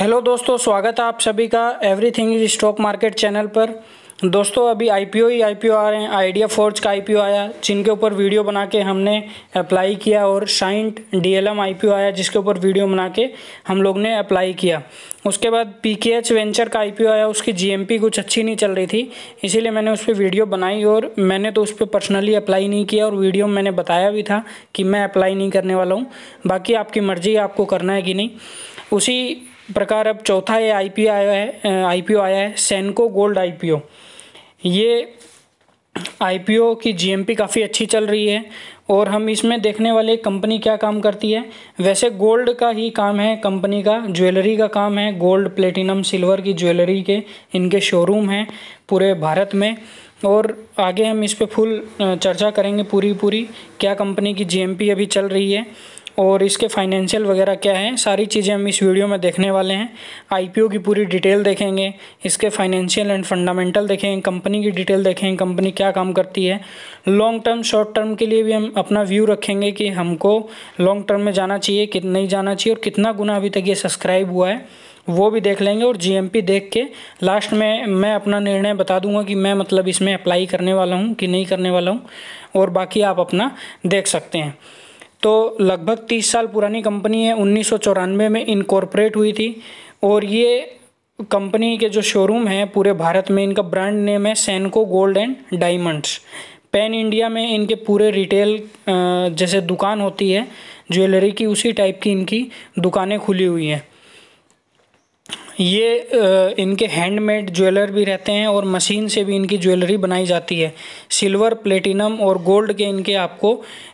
hello दोस्तों स्वागत है आप सभी का everything is stock market channel पर दोस्तों अभी आईपीओ ही आईपीओ आ रहे हैं आइडिया फोर्ज का आईपीओ आया जिनके ऊपर वीडियो बना के हमने अप्लाई किया और शाइंट डीएलएम आईपीओ आया जिसके ऊपर वीडियो बना के हम लोग ने अप्लाई किया उसके बाद पीकेएच वेंचर का आईपीओ आया उसकी जीएमपी कुछ अच्छी नहीं चल रही थी इसीलिए मैंने उस पर वीडियो बनाई और मैंने तो उस पर पर्सनली अप्लाई नहीं किया और वीडियो में मैंने बताया भी था कि मैं अप्लाई नहीं करने वाला हूँ बाकी आपकी मर्ज़ी आपको करना है कि नहीं उसी प्रकार अब चौथा ये आई आया है आई आया है सैनको गोल्ड आई ये आई की जी काफ़ी अच्छी चल रही है और हम इसमें देखने वाले कंपनी क्या काम करती है वैसे गोल्ड का ही काम है कंपनी का ज्वेलरी का काम है गोल्ड प्लेटिनम सिल्वर की ज्वेलरी के इनके शोरूम हैं पूरे भारत में और आगे हम इस पर फुल चर्चा करेंगे पूरी पूरी क्या कंपनी की जीएमपी अभी चल रही है और इसके फाइनेंशियल वगैरह क्या है सारी चीज़ें हम इस वीडियो में देखने वाले हैं आईपीओ की पूरी डिटेल देखेंगे इसके फाइनेंशियल एंड फंडामेंटल देखेंगे कंपनी की डिटेल देखेंगे कंपनी क्या काम करती है लॉन्ग टर्म शॉर्ट टर्म के लिए भी हम अपना व्यू रखेंगे कि हमको लॉन्ग टर्म में जाना चाहिए कि नहीं जाना चाहिए और कितना गुना अभी तक ये सब्सक्राइब हुआ है वो भी देख लेंगे और जीएमपी देख के लास्ट में मैं अपना निर्णय बता दूंगा कि मैं मतलब इसमें अप्लाई करने वाला हूँ कि नहीं करने वाला हूँ और बाकी आप अपना देख सकते हैं तो लगभग तीस साल पुरानी कंपनी है उन्नीस में इनकॉर्पोरेट हुई थी और ये कंपनी के जो शोरूम हैं पूरे भारत में इनका ब्रांड नेम है Senco gold and diamonds pan India में इनके पूरे रिटेल जैसे दुकान होती है ज्वेलरी की उसी टाइप की इनकी दुकानें खुली हुई हैं ये इनके हैंडमेड ज्वेलर भी रहते हैं और मशीन से भी इनकी ज्वेलरी बनाई जाती है सिल्वर प्लेटिनम और गोल्ड के इनके आपको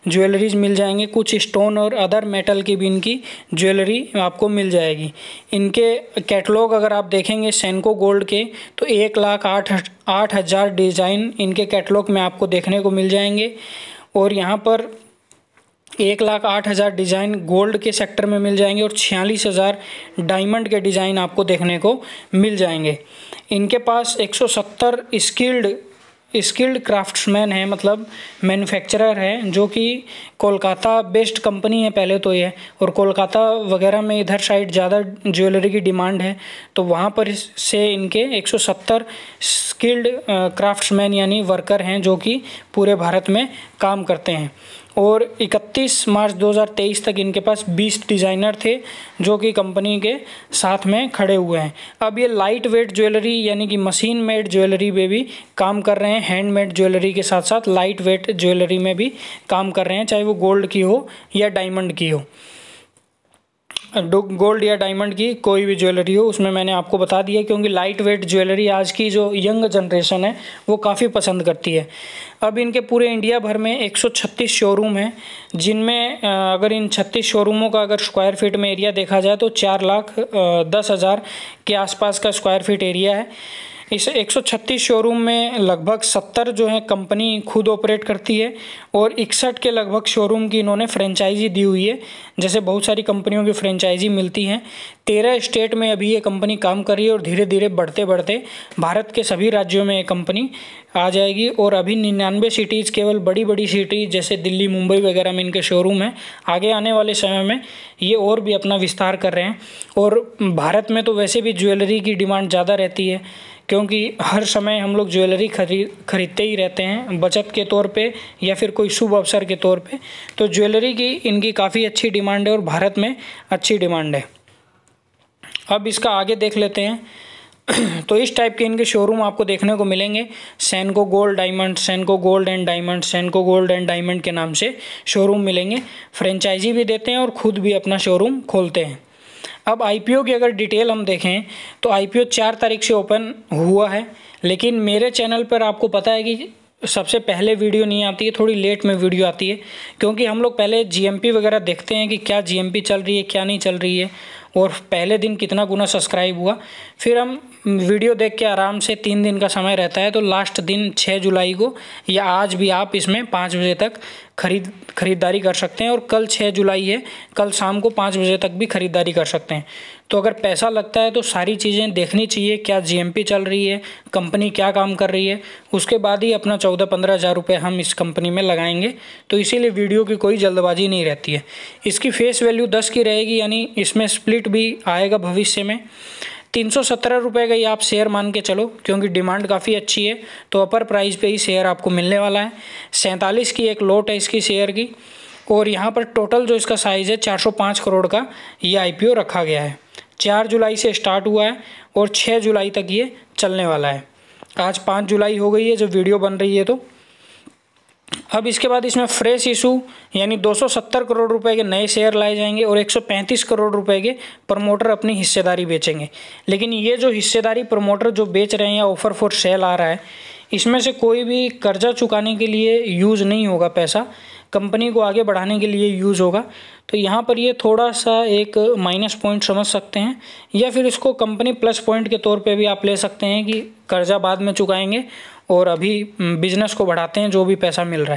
ज्वेलरीज मिल जाएंगे कुछ स्टोन और अदर मेटल की भी इनकी ज्वेलरी आपको मिल जाएगी इनके कैटलॉग अगर आप देखेंगे सैनको गोल्ड के तो एक लाख आठ आठ हज़ार डिज़ाइन इनके कैटलॉग में आपको देखने को मिल जाएंगे और यहाँ पर एक लाख आठ हज़ार डिज़ाइन गोल्ड के सेक्टर में मिल जाएंगे और छियालीस हज़ार डायमंड के डिज़ाइन आपको देखने को मिल जाएंगे इनके पास एक सौ सत्तर स्किल्ड स्किल्ड क्राफ्ट्समैन है मतलब मैन्युफैक्चरर है जो कि कोलकाता बेस्ड कंपनी है पहले तो ये और कोलकाता वगैरह में इधर साइड ज़्यादा ज्वेलरी की डिमांड है तो वहाँ पर से इनके 170 स्किल्ड क्राफ्ट्समैन यानी वर्कर हैं जो कि पूरे भारत में काम करते हैं और 31 मार्च 2023 तक इनके पास 20 डिज़ाइनर थे जो कि कंपनी के साथ में खड़े हुए हैं अब ये लाइट वेट ज्वेलरी यानी कि मशीन मेड ज्वेलरी में भी काम कर रहे हैं हैंडमेड ज्वेलरी के साथ साथ लाइट वेट ज्वेलरी में भी काम कर रहे हैं चाहे वो गोल्ड की हो या डायमंड की हो गोल्ड या डायमंड की कोई भी ज्वेलरी हो उसमें मैंने आपको बता दिया क्योंकि लाइट वेट ज्वेलरी आज की जो यंग जनरेशन है वो काफ़ी पसंद करती है अब इनके पूरे इंडिया भर में 136 शोरूम हैं जिनमें अगर इन 36 शोरूमों का अगर स्क्वायर फीट में एरिया देखा जाए तो चार लाख दस हज़ार के आसपास का स्क्वायर फीट एरिया है इस 136 शोरूम में लगभग 70 जो है कंपनी खुद ऑपरेट करती है और इकसठ के लगभग शोरूम की इन्होंने फ्रेंचाइजी दी हुई है जैसे बहुत सारी कंपनियों की फ्रेंचाइजी मिलती हैं तेरह स्टेट में अभी ये कंपनी काम कर रही है और धीरे धीरे बढ़ते बढ़ते भारत के सभी राज्यों में ये कंपनी आ जाएगी और अभी निन्यानवे सिटीज़ केवल बड़ी बड़ी सिटी जैसे दिल्ली मुंबई वगैरह में इनके शोरूम हैं आगे आने वाले समय में ये और भी अपना विस्तार कर रहे हैं और भारत में तो वैसे भी ज्वेलरी की डिमांड ज़्यादा रहती है क्योंकि हर समय हम लोग ज्वेलरी खरीद खरीदते ही रहते हैं बचत के तौर पे या फिर कोई शुभ अवसर के तौर पे तो ज्वेलरी की इनकी काफ़ी अच्छी डिमांड है और भारत में अच्छी डिमांड है अब इसका आगे देख लेते हैं तो इस टाइप के इनके शोरूम आपको देखने को मिलेंगे Senco gold diamond Senco gold and diamond Senco gold and diamond के नाम से शोरूम मिलेंगे फ्रेंचाइजी भी देते हैं और ख़ुद भी अपना शोरूम खोलते हैं अब आईपीओ की अगर डिटेल हम देखें तो आईपीओ चार तारीख से ओपन हुआ है लेकिन मेरे चैनल पर आपको पता है कि सबसे पहले वीडियो नहीं आती है थोड़ी लेट में वीडियो आती है क्योंकि हम लोग पहले जीएमपी वगैरह देखते हैं कि क्या जीएमपी चल रही है क्या नहीं चल रही है और पहले दिन कितना गुना सब्सक्राइब हुआ फिर हम वीडियो देख के आराम से तीन दिन का समय रहता है तो लास्ट दिन छः जुलाई को या आज भी आप इसमें पाँच बजे तक खरीद खरीदारी कर सकते हैं और कल छः जुलाई है कल शाम को पाँच बजे तक भी खरीदारी कर सकते हैं तो अगर पैसा लगता है तो सारी चीज़ें देखनी चाहिए क्या जीएमपी चल रही है कंपनी क्या काम कर रही है उसके बाद ही अपना चौदह पंद्रह हज़ार रुपये हम इस कंपनी में लगाएंगे तो इसीलिए वीडियो की कोई जल्दबाजी नहीं रहती है इसकी फेस वैल्यू दस की रहेगी यानी इसमें स्प्लिट भी आएगा भविष्य में तीन सौ सत्रह रुपये का ये आप शेयर मान के चलो क्योंकि डिमांड काफ़ी अच्छी है तो अपर प्राइस पे ही शेयर आपको मिलने वाला है सैंतालीस की एक लोट है इसकी शेयर की और यहाँ पर टोटल जो इसका साइज़ है 405 करोड़ का ये आईपीओ रखा गया है चार जुलाई से स्टार्ट हुआ है और छः जुलाई तक ये चलने वाला है आज पाँच जुलाई हो गई है जब वीडियो बन रही है तो अब इसके बाद इसमें फ्रेश इशू यानी 270 करोड़ रुपए के नए शेयर लाए जाएंगे और 135 करोड़ रुपए के प्रमोटर अपनी हिस्सेदारी बेचेंगे लेकिन ये जो हिस्सेदारी प्रमोटर जो बेच रहे हैं या ऑफर फॉर सेल आ रहा है इसमें से कोई भी कर्जा चुकाने के लिए यूज़ नहीं होगा पैसा कंपनी को आगे बढ़ाने के लिए यूज़ होगा तो यहाँ पर ये थोड़ा सा एक माइनस पॉइंट समझ सकते हैं या फिर इसको कंपनी प्लस पॉइंट के तौर पे भी आप ले सकते हैं कि कर्जा बाद में चुकाएंगे और अभी बिजनेस को बढ़ाते हैं जो भी पैसा मिल रहा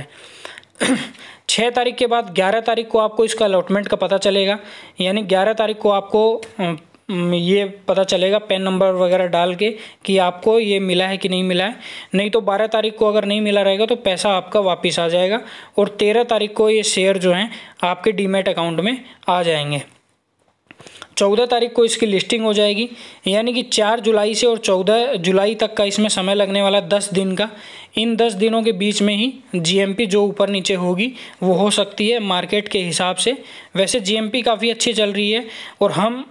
है छः तारीख के बाद ग्यारह तारीख को आपको इसका अलॉटमेंट का पता चलेगा यानी ग्यारह तारीख को आपको हम्म, ये पता चलेगा पेन नंबर वगैरह डाल के कि आपको ये मिला है कि नहीं मिला है नहीं तो बारह तारीख को अगर नहीं मिला रहेगा तो पैसा आपका वापस आ जाएगा और तेरह तारीख को ये शेयर जो हैं आपके डीमेट अकाउंट में आ जाएंगे चौदह तारीख को इसकी लिस्टिंग हो जाएगी यानी कि चार जुलाई से और चौदह जुलाई तक का इसमें समय लगने वाला दस दिन का इन दस दिनों के बीच में ही जीएमपी जो ऊपर नीचे होगी वो हो सकती है मार्केट के हिसाब से वैसे जीएमपी काफ़ी अच्छी चल रही है और हम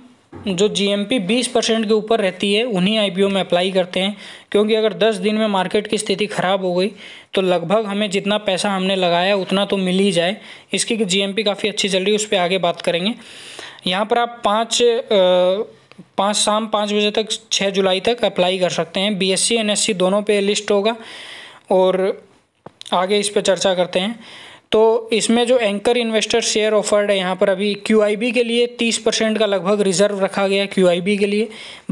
जो जीएमपी 20 परसेंट के ऊपर रहती है उन्हीं आईपीओ में अप्लाई करते हैं क्योंकि अगर 10 दिन में मार्केट की स्थिति ख़राब हो गई तो लगभग हमें जितना पैसा हमने लगाया उतना तो मिल ही जाए इसकी जीएमपी काफ़ी अच्छी चल रही है उस पर आगे बात करेंगे यहाँ पर आप पाँच पाँच शाम पाँच बजे तक छः जुलाई तक अप्लाई कर सकते हैं बी एस दोनों पर लिस्ट होगा और आगे इस पर चर्चा करते हैं तो इसमें जो एंकर इन्वेस्टर शेयर ऑफर्ड है यहाँ पर अभी क्यू के लिए 30 परसेंट का लगभग रिजर्व रखा गया है क्यू के लिए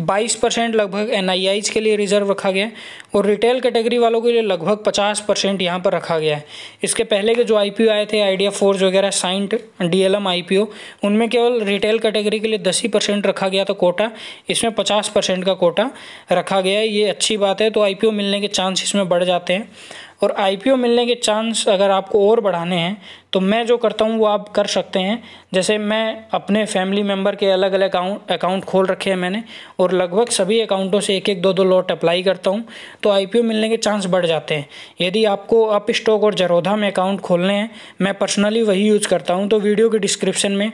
22 परसेंट लगभग एन के लिए रिजर्व रखा गया है और रिटेल कैटेगरी वालों के लिए लगभग 50 परसेंट यहाँ पर रखा गया है इसके पहले के जो आई आए थे आइडिया फोर्स वगैरह साइंट डी एल उनमें केवल रिटेल कैटेगरी के लिए दस ही रखा गया था कोटा इसमें पचास का कोटा रखा गया है ये अच्छी बात है तो आई मिलने के चांस इसमें बढ़ जाते हैं और आईपीओ मिलने के चांस अगर आपको और बढ़ाने हैं तो मैं जो करता हूँ वो आप कर सकते हैं जैसे मैं अपने फैमिली मेम्बर के अलग अलग अकाउंट अकाउंट खोल रखे हैं मैंने और लगभग सभी अकाउंटों से एक एक दो दो लॉट अप्लाई करता हूँ तो आईपीओ मिलने के चांस बढ़ जाते हैं यदि आपको अप स्टॉक और जरोधा में अकाउंट खोलने हैं मैं पर्सनली वही यूज़ करता हूँ तो वीडियो के डिस्क्रिप्शन में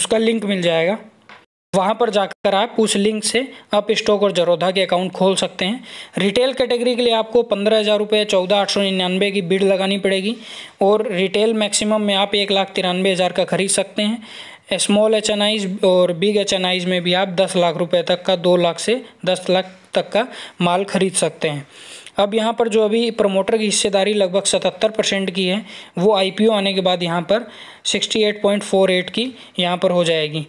उसका लिंक मिल जाएगा वहाँ पर जाकर आप उस लिंक से आप स्टॉक और जरोधा के अकाउंट खोल सकते हैं रिटेल कैटेगरी के लिए आपको पंद्रह हज़ार रुपये चौदह आठ सौ निन्यानवे की बिड लगानी पड़ेगी और रिटेल मैक्सिमम में आप एक लाख तिरानवे हज़ार का खरीद सकते हैं स्मॉल एच एन आईज और बिग एच एन आईज में भी आप दस लाख रुपये तक का दो लाख से दस लाख तक का माल खरीद सकते हैं अब यहाँ पर जो अभी प्रमोटर की हिस्सेदारी लगभग सतहत्तर परसेंट की है वो आईपीओ आने के बाद यहाँ पर sixty eight point four eight की यहाँ पर हो जाएगी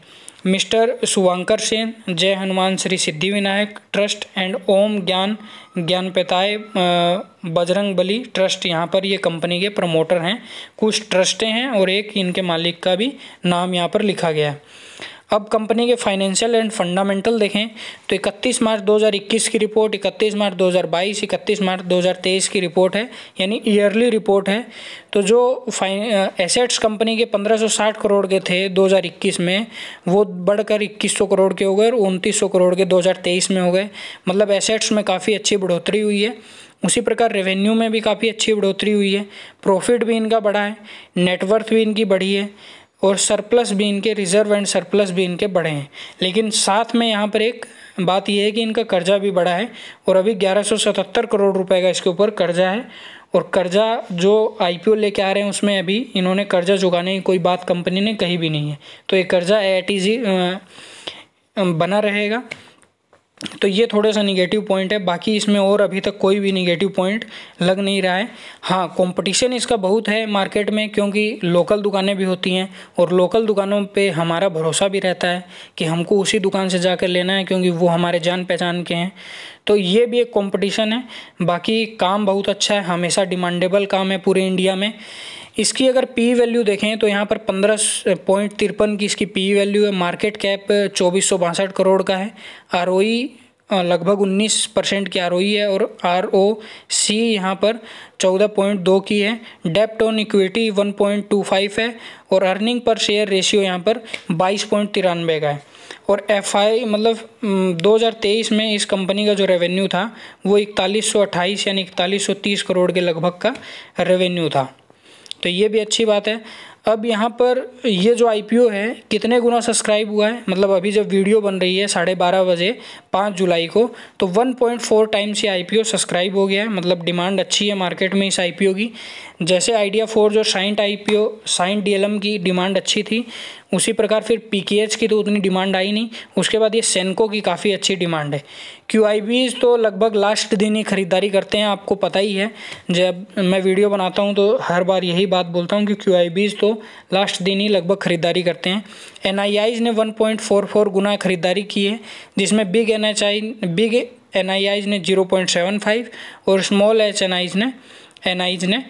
mister Suvankar Sen Jai Hanuman Shri Siddhi Vinayak trust and Om Gyan Gyan पिताए Bajrang Bali trust यहाँ पर ये कंपनी के प्रमोटर हैं कुछ ट्रस्टें हैं और एक इनके मालिक का भी नाम यहाँ पर लिखा गया है अब कंपनी के फाइनेंशियल एंड फंडामेंटल देखें तो 31 मार्च 2021 की रिपोर्ट 31 मार्च 2022 31 मार्च 2023 की रिपोर्ट है यानी ईयरली रिपोर्ट है तो जो एसेट्स कंपनी के 1560 करोड़ के थे 2021 में वो बढ़कर 2100 करोड़ के हो गए और उनतीस करोड़ के 2023 में हो गए मतलब एसेट्स में काफ़ी अच्छी बढ़ोतरी हुई है उसी प्रकार रेवेन्यू में भी काफ़ी अच्छी बढ़ोतरी हुई है प्रॉफिट भी इनका बढ़ा है नेटवर्थ भी इनकी बढ़ी है और सरप्लस भी इनके रिजर्व एंड सरप्लस भी इनके बढ़े हैं लेकिन साथ में यहाँ पर एक बात यह है कि इनका कर्जा भी बढ़ा है और अभी 1177 करोड़ रुपए का इसके ऊपर कर्जा है और कर्जा जो आईपीओ लेके आ रहे हैं उसमें अभी इन्होंने कर्जा चुकाने की कोई बात कंपनी ने कही भी नहीं है तो ये कर्जा ए बना रहेगा तो ये थोड़ा सा निगेटिव पॉइंट है बाकी इसमें और अभी तक कोई भी निगेटिव पॉइंट लग नहीं रहा है हाँ कंपटीशन इसका बहुत है मार्केट में क्योंकि लोकल दुकानें भी होती हैं और लोकल दुकानों पे हमारा भरोसा भी रहता है कि हमको उसी दुकान से जाकर लेना है क्योंकि वो हमारे जान पहचान के हैं तो ये भी एक कॉम्पिटिशन है बाकी काम बहुत अच्छा है हमेशा डिमांडेबल काम है पूरे इंडिया में इसकी अगर पी वैल्यू देखें तो यहाँ पर पंद्रह पॉइंट तिरपन की इसकी पी वैल्यू है मार्केट कैप चौबीस सौ बासठ करोड़ का है आर e, लगभग 19 परसेंट की आर e है और आर ओ सी यहाँ पर 14.2 की है डेप्ट ऑन इक्विटी 1.25 है और अर्निंग पर शेयर रेशियो यहाँ पर बाईस पॉइंट तिरानवे का है और एफ आई मतलब 2023 में इस कंपनी का जो रेवेन्यू था वो इकतालीस यानी इकतालीस करोड़ के लगभग का रेवेन्यू था तो ये भी अच्छी बात है अब यहाँ पर ये जो आई है कितने गुना सब्सक्राइब हुआ है मतलब अभी जब वीडियो बन रही है साढ़े बारह बजे पाँच जुलाई को तो 1.4 टाइम्स ये आई सब्सक्राइब हो गया है मतलब डिमांड अच्छी है मार्केट में इस आई की जैसे आइडिया फोर जो Cyient I P O Cyient D की डिमांड अच्छी थी उसी प्रकार फिर पी की तो उतनी डिमांड आई नहीं उसके बाद ये सेनको की काफ़ी अच्छी डिमांड है क्यू आई तो लगभग लास्ट दिन ही ख़रीदारी करते हैं आपको पता ही है जब मैं वीडियो बनाता हूँ तो हर बार यही बात बोलता हूँ कि क्यू आई तो लास्ट दिन ही लगभग ख़रीदारी करते हैं एन ने 1.44 गुना ख़रीदारी की है जिसमें बिग एन बिग एन ने 0.75 और स्मॉल एच एन ने एन ने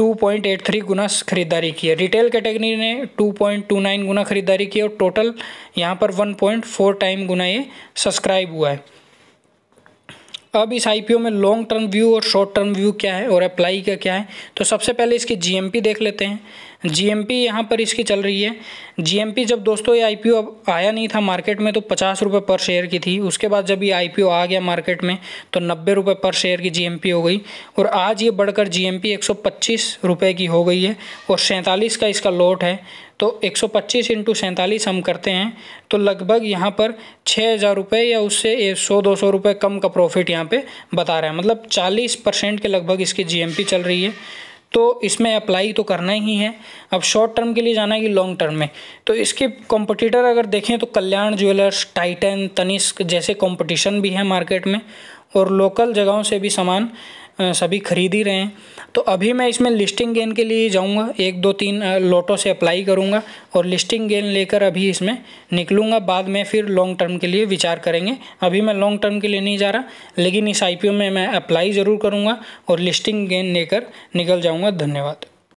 2.83 गुना खरीदारी की है रिटेल कैटेगरी ने 2.29 गुना खरीदारी की है और टोटल यहाँ पर 1.4 टाइम गुना ये सब्सक्राइब हुआ है अब इस आईपीओ में लॉन्ग टर्म व्यू और शॉर्ट टर्म व्यू क्या है और अप्लाई का क्या है तो सबसे पहले इसकी जीएमपी देख लेते हैं जीएमपी यहाँ पर इसकी चल रही है जीएमपी जब दोस्तों ये आईपीओ अब आया नहीं था मार्केट में तो पचास रुपये पर शेयर की थी उसके बाद जब ये आईपीओ आ गया मार्केट में तो नब्बे रुपये पर शेयर की जीएमपी हो गई और आज ये बढ़कर जीएमपी एम रुपए की हो गई है और सैंतालीस का इसका लॉट है तो 125 सौ पच्चीस इंटू सैंतालीस हम करते हैं तो लगभग यहाँ पर छः हज़ार रुपये या उससे सौ दो सौ रुपये कम का प्रॉफिट यहाँ पे बता रहा है मतलब 40 परसेंट के लगभग इसकी जीएमपी चल रही है तो इसमें अप्लाई तो करना ही है अब शॉर्ट टर्म के लिए जाना है कि लॉन्ग टर्म में तो इसके कॉम्पिटिटर अगर देखें तो कल्याण ज्वेलर्स टाइटन तनिष्क जैसे कॉम्पटिशन भी है मार्केट में और लोकल जगहों से भी सामान सभी खरीद ही रहे हैं तो अभी मैं इसमें लिस्टिंग गेन के लिए जाऊंगा एक दो तीन लोटों से अप्लाई करूंगा और लिस्टिंग गेन लेकर अभी इसमें निकलूंगा बाद में फिर लॉन्ग टर्म के लिए विचार करेंगे अभी मैं लॉन्ग टर्म के लिए नहीं जा रहा लेकिन इस आई में मैं अप्लाई ज़रूर करूँगा और लिस्टिंग गेन लेकर निकल जाऊँगा धन्यवाद